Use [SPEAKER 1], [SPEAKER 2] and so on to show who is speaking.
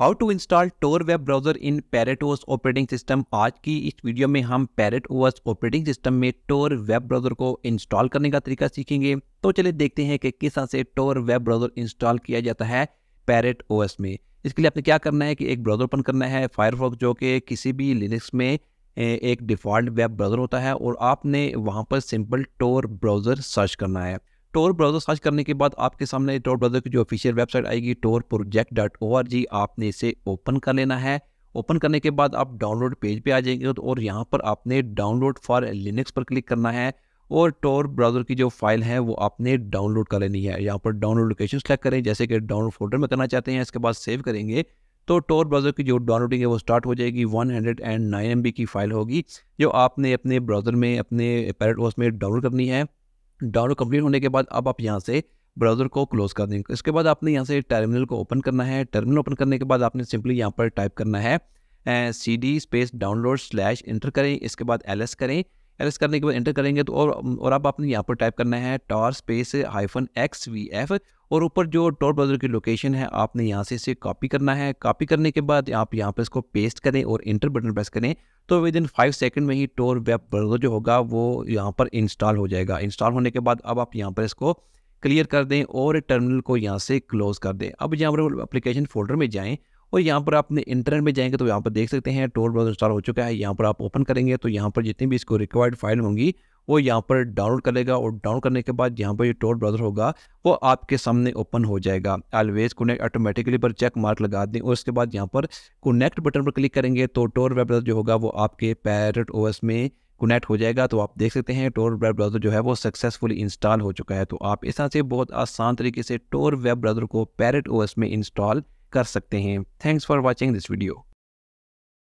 [SPEAKER 1] how to install Tor web browser in Parrot OS operating system आज की इस video में हम पैरेट ओएस ऑपरेटिंग सिस्टम में टोर वेब ब्राउजर को इंस्टॉल करने का तरीका सीखेंगे तो चलिए देखते हैं कि किस तरह से टोर वेब ब्राउजर इंस्टॉल किया जाता है पैरेट ओएस में इसके लिए आपने क्या करना है कि एक ब्राउजर ओपन करना है फायरफॉक्स जो कि किसी भी लिनक्स में एक डिफ़ॉल्ट वेब ब्राउज़र होता है और आपने वहाँ पर सिंपल टोर ब्राउज़र सर्च करना है टोर ब्राउज़र सर्च करने के बाद आपके सामने टोर ब्राउज़र की जो ऑफिशियल वेबसाइट आएगी Tor project dot O R G आपने इसे ओपन कर लेना है ओपन करने के बाद आप डाउनलोड पेज पे आ जाएंगे तो और यहाँ पर आपने डाउनलोड फॉर लिनक्स पर क्लिक करना है और टोर ब्राउज़र की जो फाइल है वो आपने डाउनलोड कर लेनी है यहाँ पर डाउनलोड लोकेशन सेलेक्ट करें जैसे कि डाउनलोड फोल्डर में करना चाहते हैं इसके बाद सेव करेंगे तो टोर ब्राउज़र की जो डाउनलोडिंग है वो स्टार्ट हो जाएगी 109 बी की फाइल होगी जो आपने अपने ब्राउज़र में अपने पैरेट वॉस में डाउनलोड करनी है डाउनलोड कंप्लीट होने के बाद अब आप यहाँ से ब्राउज़र को क्लोज कर देंगे इसके बाद आपने यहाँ से टर्मिनल को ओपन करना है टर्मिनल ओपन करने के बाद आपने सिंपली यहाँ पर टाइप करना है C D space download slash enter करें इसके बाद एल एस करें एरेस्ट करने के बाद एंटर करेंगे तो और और अब आपने यहाँ पर टाइप करना है Tor space hyphen X V F और ऊपर जो टॉर ब्राउज़र की लोकेशन है आपने यहाँ से इसे कॉपी करना है कॉपी करने के बाद आप यहाँ पर इसको पेस्ट करें और इंटर बटन प्रेस करें तो विद इन फाइव सेकेंड में ही टोर वेब ब्राउज़र जो होगा वो यहाँ पर इंस्टॉल हो जाएगा इंस्टॉल होने के बाद अब आप यहाँ पर इसको क्लियर कर दें और टर्मिनल को यहाँ से क्लोज़ कर दें अब यहाँ पर एप्लीकेशन फोल्डर में जाएँ और यहाँ पर आपने इंटरनेट में जाएंगे तो यहाँ पर देख सकते हैं टोल ब्राउजर इंस्टॉल हो चुका है यहाँ पर आप ओपन करेंगे तो यहाँ पर जितनी भी इसको रिक्वायर्ड फाइल होंगी वो यहाँ पर डाउनलोड करेगा और डाउनलोड करने के बाद यहाँ पर ये टोल ब्राउजर होगा वो आपके सामने ओपन हो जाएगा ऑलवेज कनेक्ट ऑटोमेटिकली पर चेक मार्क लगा दें और उसके बाद यहाँ पर कनेक्ट बटन पर क्लिक करेंगे तो टोल वेब ब्राउजर जो होगा वो आपके पैरट ओएस में कनेक्ट हो जाएगा तो आप देख सकते हैं टोर वेब ब्राउज़र जो है वो सक्सेसफुली इंस्टॉल हो चुका है तो आप इस तरह से बहुत आसान तरीके से टोर वेब ब्राउज़र को पैरट ओ में इंस्टॉल कर सकते हैं thanks for watching this video